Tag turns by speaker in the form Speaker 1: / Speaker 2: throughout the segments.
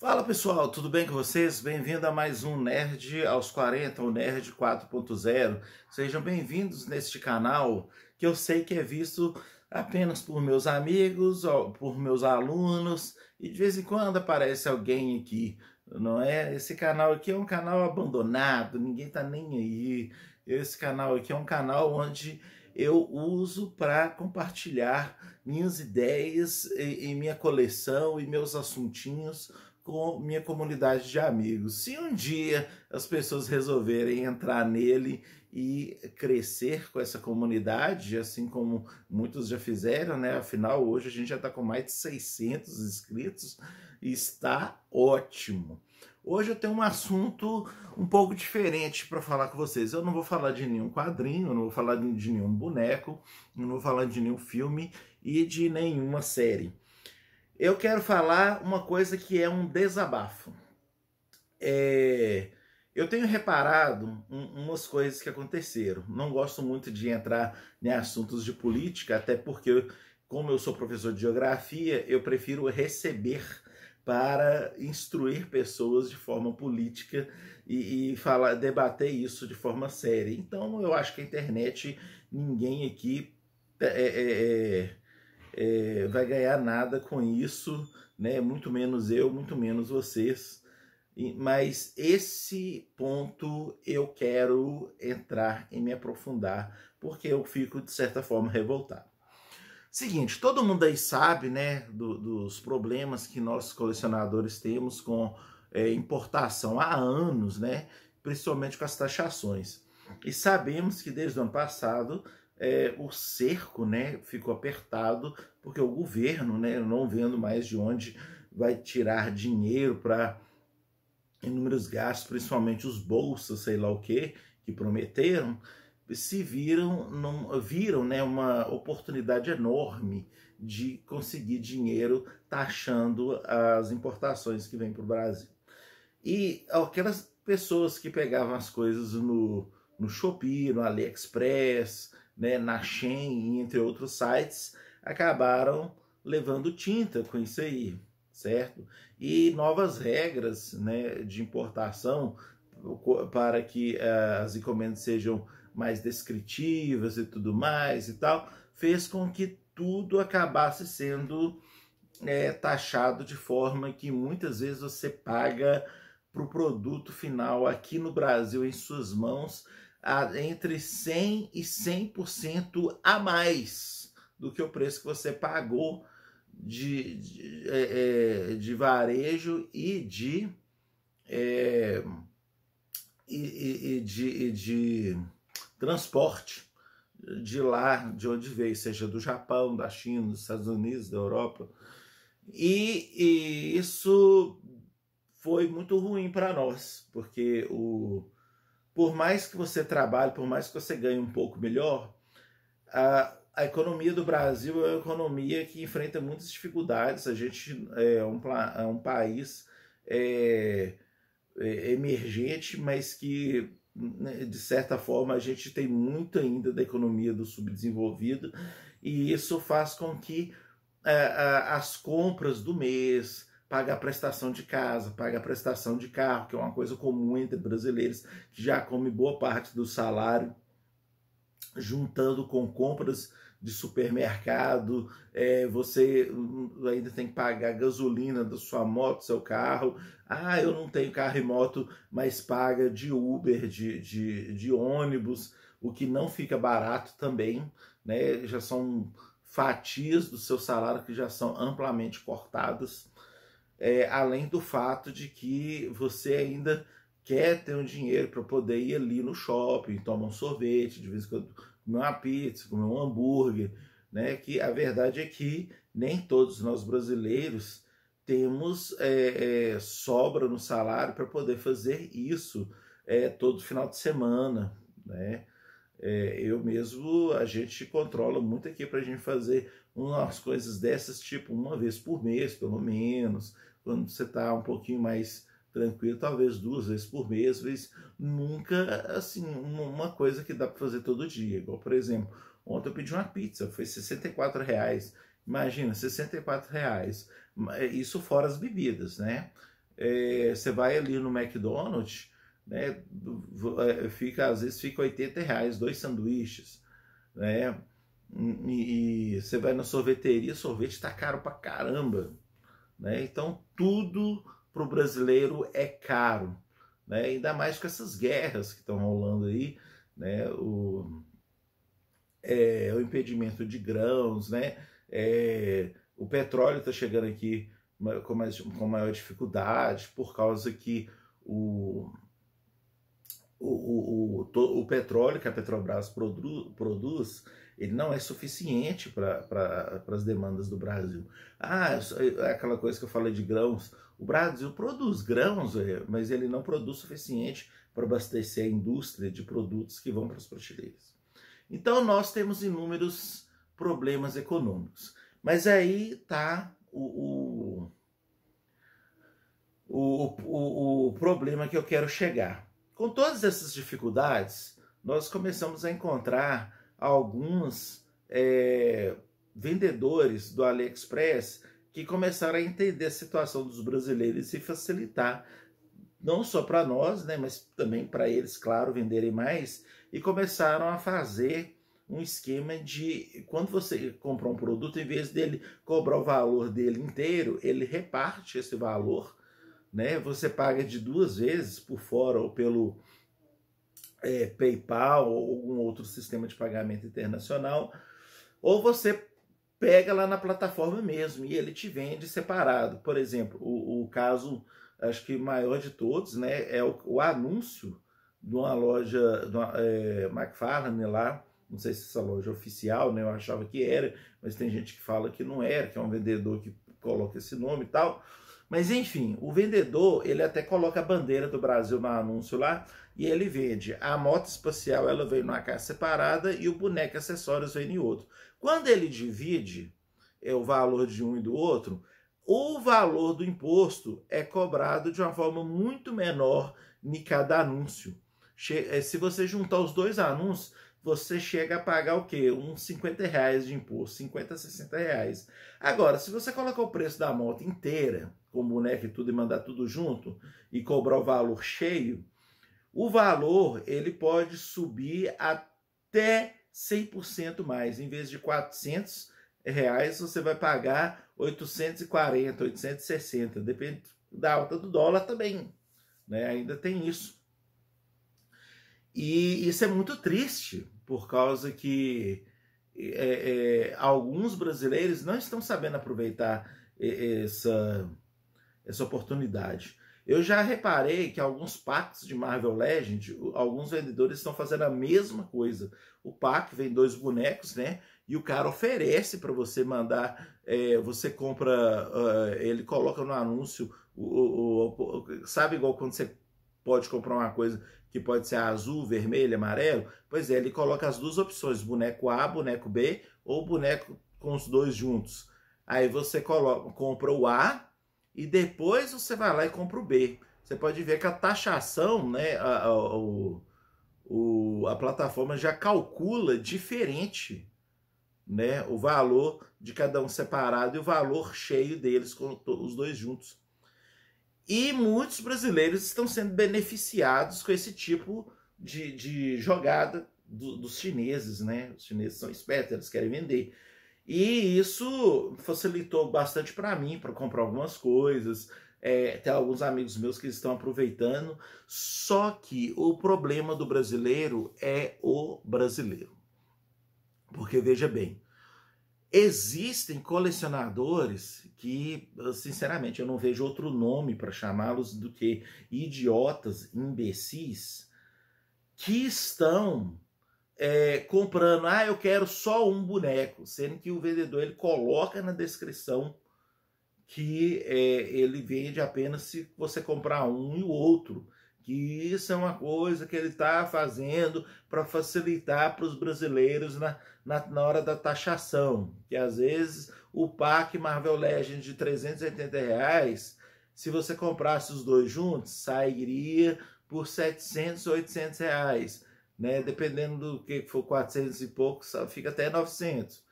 Speaker 1: Fala pessoal, tudo bem com vocês? Bem-vindo a mais um Nerd aos 40, o Nerd 4.0. Sejam bem-vindos neste canal que eu sei que é visto apenas por meus amigos, por meus alunos e de vez em quando aparece alguém aqui, não é? Esse canal aqui é um canal abandonado, ninguém tá nem aí. Esse canal aqui é um canal onde eu uso para compartilhar minhas ideias e, e minha coleção e meus assuntinhos com minha comunidade de amigos. Se um dia as pessoas resolverem entrar nele e crescer com essa comunidade, assim como muitos já fizeram, né? Afinal, hoje a gente já está com mais de 600 inscritos e está ótimo. Hoje eu tenho um assunto um pouco diferente para falar com vocês. Eu não vou falar de nenhum quadrinho, não vou falar de nenhum boneco, não vou falar de nenhum filme e de nenhuma série. Eu quero falar uma coisa que é um desabafo. É, eu tenho reparado um, umas coisas que aconteceram. Não gosto muito de entrar em assuntos de política, até porque, como eu sou professor de geografia, eu prefiro receber para instruir pessoas de forma política e, e, falar, debater isso de forma séria. Então, eu acho que a internet, ninguém aqui é, é, é é, vai ganhar nada com isso, né? Muito menos eu, muito menos vocês. Mas esse ponto eu quero entrar e me aprofundar, porque eu fico, de certa forma, revoltado. Seguinte, todo mundo aí sabe, né, do, dos problemas que nós colecionadores temos com é, importação há anos, né, principalmente com as taxações. E sabemos que desde o ano passado é, o cerco né, ficou apertado, porque o governo, né, não vendo mais de onde vai tirar dinheiro para inúmeros gastos, principalmente os bolsas, sei lá o que, que prometeram, se viram, não, viram né, uma oportunidade enorme de conseguir dinheiro taxando as importações que vêm para o Brasil. E aquelas pessoas que pegavam as coisas no, no Shopee, no AliExpress, né, na e entre outros sites, acabaram levando tinta com isso aí, certo? E novas regras né, de importação para que uh, as encomendas sejam mais descritivas e tudo mais e tal, fez com que tudo acabasse sendo é, taxado de forma que muitas vezes você paga para o produto final aqui no Brasil em suas mãos entre 100 e 100% a mais do que o preço que você pagou de, de, é, é, de varejo e de, é, e, e, de, de transporte de lá, de onde veio, seja do Japão, da China, dos Estados Unidos, da Europa. E, e isso foi muito ruim para nós, porque o, por mais que você trabalhe, por mais que você ganhe um pouco melhor, a, a economia do Brasil é uma economia que enfrenta muitas dificuldades. A gente é, é um, é um país é, é emergente, mas que, né, de certa forma, a gente tem muito ainda da economia do subdesenvolvido, e isso faz com que é, as compras do mês, paga a prestação de casa, paga a prestação de carro, que é uma coisa comum entre brasileiros que já come boa parte do salário, juntando com compras de supermercado, é, você hum, ainda tem que pagar a gasolina da sua moto, seu carro. Ah, eu não tenho carro e moto, mas paga de Uber, de, de, de ônibus, o que não fica barato também, né? Já são fatias do seu salário que já são amplamente cortadas é, além do fato de que você ainda quer ter um dinheiro para poder ir ali no shopping, tomar um sorvete, de vez em quando comer uma pizza, comer um hambúrguer, né? Que a verdade é que nem todos nós brasileiros temos é, é, sobra no salário para poder fazer isso é, todo final de semana, né? É, eu mesmo, a gente controla muito aqui para a gente fazer umas coisas dessas, tipo uma vez por mês, pelo menos, quando você está um pouquinho mais tranquilo, talvez duas vezes por mês, vezes nunca assim, uma coisa que dá para fazer todo dia. Igual, por exemplo, ontem eu pedi uma pizza, foi 64 reais. Imagina, 64 reais. É, isso fora as bebidas, né? É, você vai ali no McDonald's, né? É, fica, às vezes fica 80 reais, dois sanduíches, né? E, e você vai na sorveteria, sorvete tá caro pra caramba. Né? Então, tudo para o brasileiro é caro. Né? Ainda mais com essas guerras que estão rolando aí, né? o, é, o, impedimento de grãos, né? é, o petróleo está chegando aqui com, mais, com maior dificuldade por causa que o, o, o, o, o, petróleo que a Petrobras produ, produz ele não é suficiente para pra, as demandas do Brasil. Ah, é aquela coisa que eu falei de grãos. O Brasil produz grãos, é, mas ele não produz suficiente para abastecer a indústria de produtos que vão para as prateleiras. Então nós temos inúmeros problemas econômicos. Mas aí está o, o, o, o problema que eu quero chegar. Com todas essas dificuldades, nós começamos a encontrar alguns é, vendedores do AliExpress que começaram a entender a situação dos brasileiros e facilitar, não só para nós, né, mas também para eles, claro, venderem mais, e começaram a fazer um esquema de quando você comprou um produto, em vez dele cobrar o valor dele inteiro, ele reparte esse valor, né? Você paga de duas vezes por fora ou pelo é, PayPal ou algum outro sistema de pagamento internacional, ou você pega lá na plataforma mesmo e ele te vende separado. Por exemplo, o, o caso acho que maior de todos né, é o, o anúncio de uma loja de uma, é, McFarlane lá, não sei se essa loja é oficial, né, eu achava que era, mas tem gente que fala que não era, que é um vendedor que coloca esse nome e tal. Mas enfim, o vendedor, ele até coloca a bandeira do Brasil no anúncio lá e ele vende. A moto espacial, ela vem numa caixa separada e o boneco acessórios vem em outro. Quando ele divide é, o valor de um e do outro, o valor do imposto é cobrado de uma forma muito menor em cada anúncio. Eh, se você juntar os dois anúncios, você chega a pagar o quê? Uns 50 reais de imposto, 50, 60 reais. Agora, se você colocar o preço da moto inteira com boneco e tudo e mandar tudo junto e cobrar o valor cheio, o valor ele pode subir até 100% mais. Em vez de 400 reais, você vai pagar 840, 860, depende da alta do dólar também, né? Ainda tem isso. E isso é muito triste, por causa que é, é, alguns brasileiros não estão sabendo aproveitar é, essa essa oportunidade. Eu já reparei que alguns packs de Marvel Legend, alguns vendedores estão fazendo a mesma coisa. O pack vem dois bonecos, né? E o cara oferece para você mandar, é, você compra, uh, ele coloca no anúncio, o, o, o, sabe igual quando você pode comprar uma coisa que pode ser azul, vermelho, amarelo? Pois é, ele coloca as duas opções, boneco A, boneco B, ou boneco com os dois juntos. Aí você coloca, compra o A, e depois você vai lá e compra o B. Você pode ver que a taxação, né, a, a, o, o, a plataforma já calcula diferente né, o valor de cada um separado e o valor cheio deles, com os dois juntos. E muitos brasileiros estão sendo beneficiados com esse tipo de, de jogada do, dos chineses, né? Os chineses são espertos, eles querem vender. E isso facilitou bastante para mim, para comprar algumas coisas. É, tem alguns amigos meus que estão aproveitando. Só que o problema do brasileiro é o brasileiro. Porque veja bem, existem colecionadores que, sinceramente, eu não vejo outro nome para chamá-los do que idiotas, imbecis, que estão é, comprando, ah, eu quero só um boneco, sendo que o vendedor ele coloca na descrição que é, ele vende apenas se você comprar um e o outro. Que isso é uma coisa que ele está fazendo para facilitar para os brasileiros na, na, na, hora da taxação. Que às vezes o pack Marvel Legends de 380 reais, se você comprasse os dois juntos, sairia por 700, 800 reais né? Dependendo do que for 400 e pouco, fica até 900.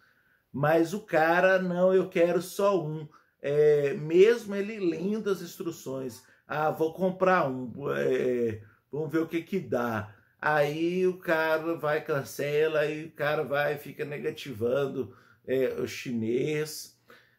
Speaker 1: Mas o cara, não, eu quero só um. É, mesmo ele lendo as instruções, ah, vou comprar um, é, vamos ver o que que dá. Aí o cara vai, cancela, e o cara vai, fica negativando é, o chinês,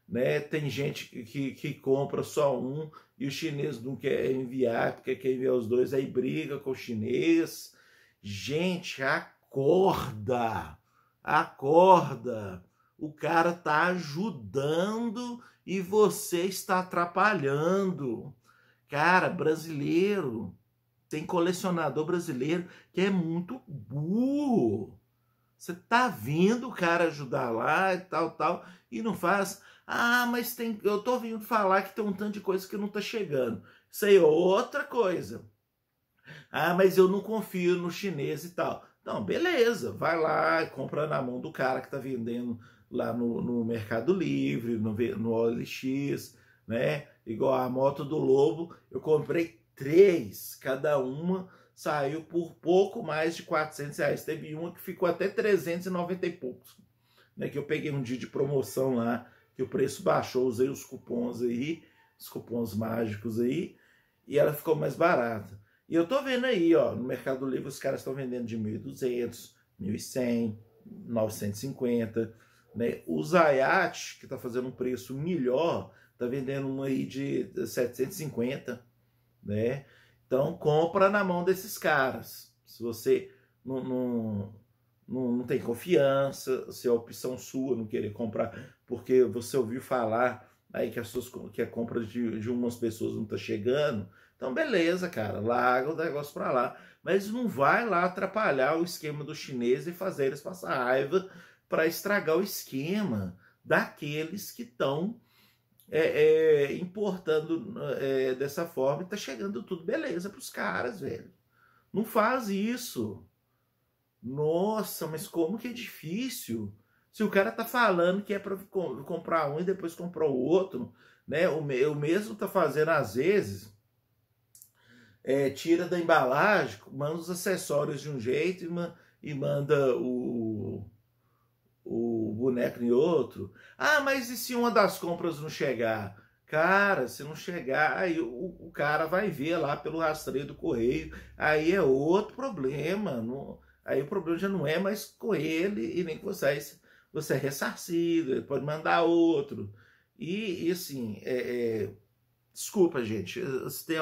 Speaker 1: né? Tem gente que, que compra só um e o chinês não quer enviar, porque quer enviar os dois, aí briga com o chinês, Gente, acorda! Acorda! O cara tá ajudando e você está atrapalhando. Cara, brasileiro, tem colecionador brasileiro que é muito burro. Você tá vindo o cara ajudar lá e tal, tal, e não faz. Ah, mas tem, eu tô vindo falar que tem um tanto de coisa que não tá chegando. Isso aí é outra coisa. Ah, mas eu não confio no chinês e tal. Não, beleza, vai lá, compra na mão do cara que está vendendo lá no, no, Mercado Livre, no, no OLX, né? Igual a moto do Lobo, eu comprei três, cada uma saiu por pouco mais de 400 reais. Teve uma que ficou até 390 e poucos, né? Que eu peguei um dia de promoção lá, que o preço baixou, usei os cupons aí, os cupons mágicos aí, e ela ficou mais barata. E eu tô vendo aí, ó, no Mercado Livre os caras estão vendendo de 1.200, 1.100, 950, né? O Zayat, que tá fazendo um preço melhor, tá vendendo uma aí de 750, né? Então compra na mão desses caras. Se você não, não, não, não tem confiança, se é opção sua não querer comprar, porque você ouviu falar aí que, as suas, que a compra de, de umas pessoas não tá chegando, então, beleza, cara, larga o negócio para lá. Mas não vai lá atrapalhar o esquema do chinês e fazer eles passar raiva para estragar o esquema daqueles que estão é, é, importando é, dessa forma e tá chegando tudo beleza para os caras, velho. Não faz isso. Nossa, mas como que é difícil. Se o cara tá falando que é para comprar um e depois comprar o outro, né? O, o mesmo tá fazendo às vezes é, tira da embalagem, manda os acessórios de um jeito e, e manda o, o boneco em outro. Ah, mas e se uma das compras não chegar? Cara, se não chegar, aí o, o cara vai ver lá pelo rastreio do correio, aí é outro problema. Não, aí o problema já não é mais com ele e nem com vocês. Você é ressarcido, ele pode mandar outro. E, e assim, é, é, desculpa, gente, se tem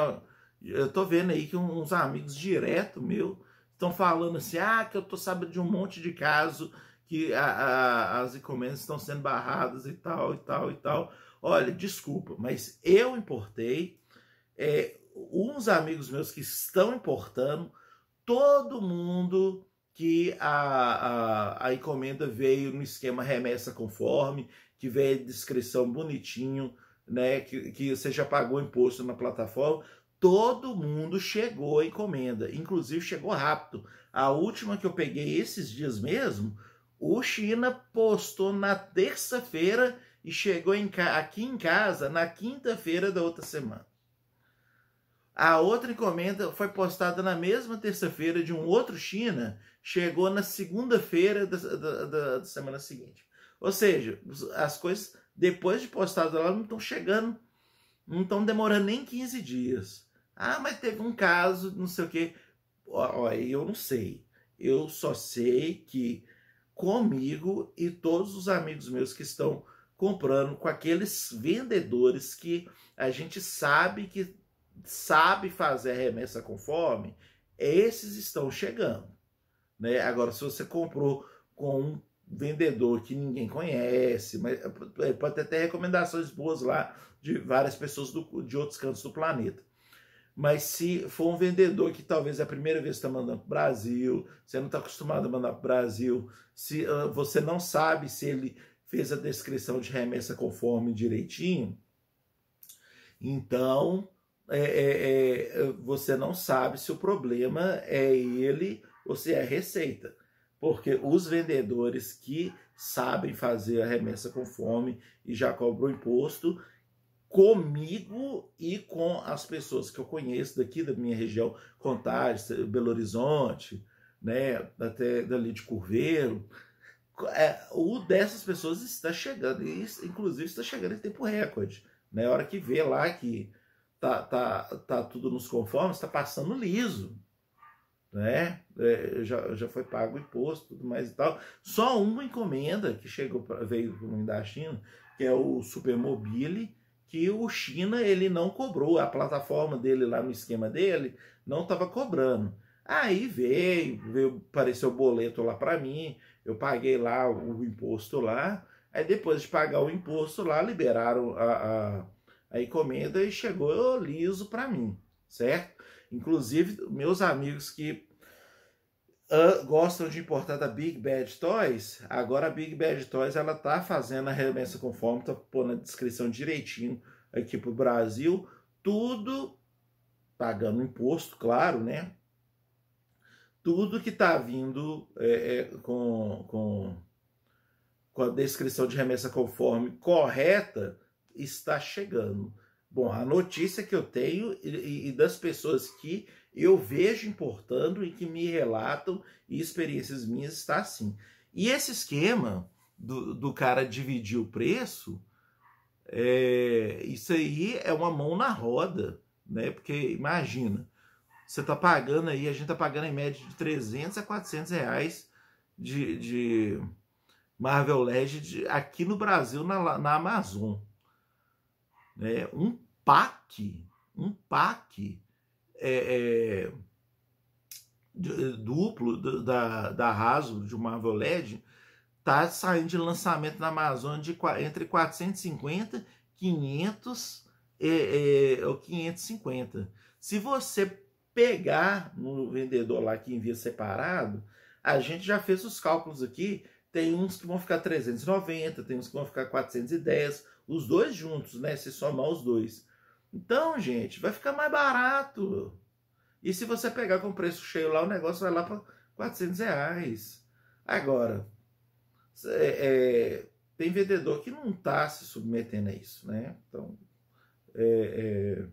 Speaker 1: eu tô vendo aí que uns amigos direto meu estão falando assim: ah, que eu tô sabendo de um monte de caso que a, a, as encomendas estão sendo barradas e tal, e tal, e tal. Olha, desculpa, mas eu importei, é, uns amigos meus que estão importando, todo mundo que a, a, a encomenda veio no esquema remessa conforme, que veio a descrição bonitinho, né, que, que você já pagou imposto na plataforma, todo mundo chegou a encomenda, inclusive chegou rápido. A última que eu peguei esses dias mesmo, o China postou na terça-feira e chegou em aqui em casa na quinta-feira da outra semana. A outra encomenda foi postada na mesma terça-feira de um outro China, chegou na segunda-feira da, da, da, da semana seguinte. Ou seja, as coisas depois de postadas lá não estão chegando, não estão demorando nem 15 dias. Ah, mas teve um caso, não sei o quê. Olha, eu não sei. Eu só sei que comigo e todos os amigos meus que estão comprando com aqueles vendedores que a gente sabe que sabe fazer remessa conforme, esses estão chegando. Né? Agora, se você comprou com um vendedor que ninguém conhece, mas é, é, pode ter até recomendações boas lá de várias pessoas do, de outros cantos do planeta. Mas se for um vendedor que talvez é a primeira vez que está mandando para o Brasil, você não está acostumado a mandar para o Brasil, se uh, você não sabe se ele fez a descrição de remessa conforme direitinho, então é, é, é, você não sabe se o problema é ele ou se é a receita. Porque os vendedores que sabem fazer a remessa conforme e já cobram o imposto, comigo e com as pessoas que eu conheço daqui da minha região, Contagem, Belo Horizonte, né, até dali de Curveiro. É, o dessas pessoas está chegando, e inclusive está chegando em tempo recorde. Na né? hora que vê lá que tá, tá, tá tudo nos conformes, está passando liso. Né? É, já, já foi pago o imposto, tudo mais e tal. só uma encomenda que chegou pra, veio da China, que é o Supermobile, que o China ele não cobrou, a plataforma dele lá no esquema dele não estava cobrando. Aí veio, veio apareceu o boleto lá para mim, eu paguei lá o imposto lá, aí depois de pagar o imposto lá, liberaram a, a, a encomenda e chegou liso para mim, certo? Inclusive, meus amigos que uh, gostam de importar da Big Bad Toys. Agora a Big Bad Toys ela tá fazendo a remessa conforme, tá pondo a descrição direitinho aqui pro Brasil, tudo pagando imposto, claro, né? Tudo que tá vindo é, é, com, com, com a descrição de remessa conforme correta está chegando. Bom, a notícia que eu tenho e, e, das pessoas que eu vejo importando e que me relatam e experiências minhas está assim. E esse esquema do, do cara dividir o preço, é, isso aí é uma mão na roda, né? Porque imagina, você está pagando aí, a gente está pagando em média de 300 a 400 reais de, de Marvel Legend aqui no Brasil, na, na Amazon né, um pack um pack é, é, duplo da, da RASO, de marvel led está saindo de lançamento na Amazônia de, entre 450 e 500 é, é, ou 550. Se você pegar no vendedor lá que envia separado, a gente já fez os cálculos aqui, tem uns que vão ficar 390, tem uns que vão ficar 410, os dois juntos, né? Se somar os dois. Então, gente, vai ficar mais barato. E se você pegar com preço cheio lá, o negócio vai lá para 400 reais. Agora, é, tem vendedor que não tá se submetendo a isso, né? Então, é,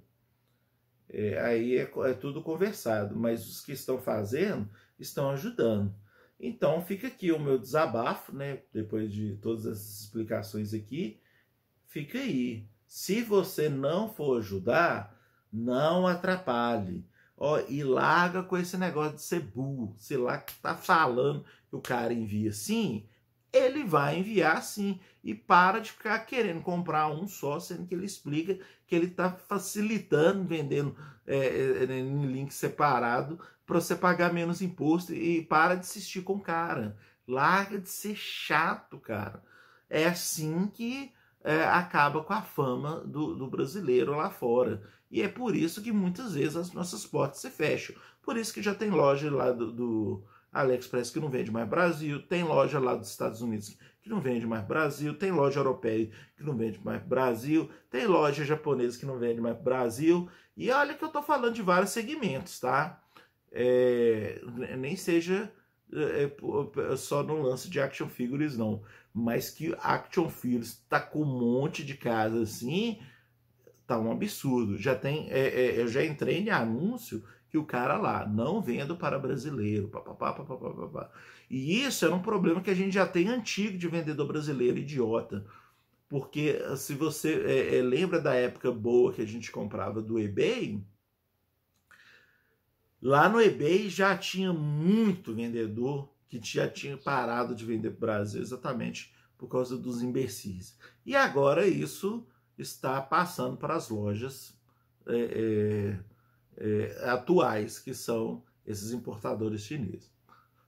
Speaker 1: é, é, aí é, é, tudo conversado, mas os que estão fazendo estão ajudando. Então, fica aqui o meu desabafo, né? Depois de todas as explicações aqui fica aí. Se você não for ajudar, não atrapalhe. Ó, e larga com esse negócio de ser burro. Se lá que tá falando que o cara envia sim, ele vai enviar sim. E para de ficar querendo comprar um só, sendo que ele explica que ele está facilitando, vendendo é, é, é, em link separado para você pagar menos imposto e para de assistir com o cara. Larga de ser chato, cara. É assim que é, acaba com a fama do, do, brasileiro lá fora. E é por isso que muitas vezes as nossas portas se fecham. Por isso que já tem loja lá do, do AliExpress que não vende mais Brasil, tem loja lá dos Estados Unidos que não vende mais Brasil, tem loja europeia que não vende mais Brasil, tem loja japonesa que não vende mais Brasil. E olha que eu tô falando de vários segmentos, tá? É, nem seja é, é só no lance de action figures, não mas que Action Films tá com um monte de casa assim, tá um absurdo. Já tem, é, é, eu já entrei em anúncio que o cara lá não vendo para brasileiro, papapá, papapá, papapá. E isso é um problema que a gente já tem antigo de vendedor brasileiro idiota. Porque eh, se você é, é, lembra da época boa que a gente comprava do eBay, lá no eBay já tinha muito vendedor que já tinha parado de vender para o Brasil exatamente por causa dos imbecis. E agora isso está passando para as lojas é, é, é, atuais, que são esses importadores chineses.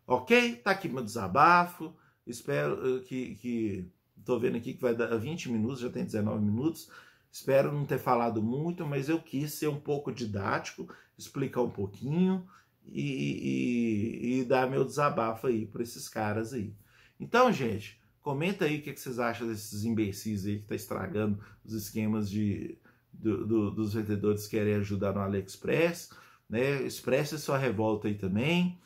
Speaker 1: Ok? Tá aqui meu desabafo. Espero eh, que. estou tô vendo aqui que vai dar 20 minutos, já tem 19 minutos. Espero não ter falado muito, mas eu quis ser um pouco didático, explicar um pouquinho e, e, e dar meu desabafo aí para esses caras aí. Então, gente, comenta aí o que, é que vocês acham desses imbecis aí que tá estragando os esquemas de, do, do, dos vendedores que querem ajudar no AliExpress, né? Expresse sua revolta aí também.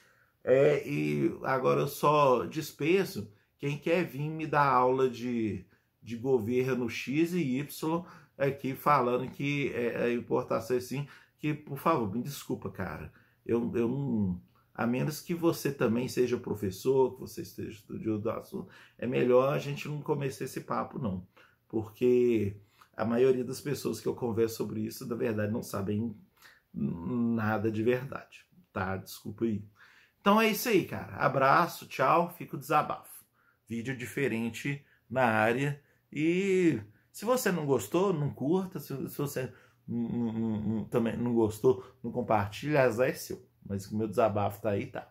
Speaker 1: É, e agora eu só despeço quem quer vir me dar aula de, de governo X e Y aqui falando que é, a é importação é sim, que por favor, me desculpa, cara. Eu, uhum. eu não, a menos que você também seja professor, que você esteja estudando, o assunto, é melhor a gente não começar esse papo, não. Porque a maioria das pessoas que eu converso sobre isso, na verdade, não sabem nada de verdade. Tá? Desculpa aí. Então é isso aí, cara. Abraço, tchau, fico desabafo. Vídeo diferente na área. E se você não gostou, não curta. Se, se você não, não, não, também não gostou, não compartilha, azar é seu. Mas o meu desabafo tá aí, tá.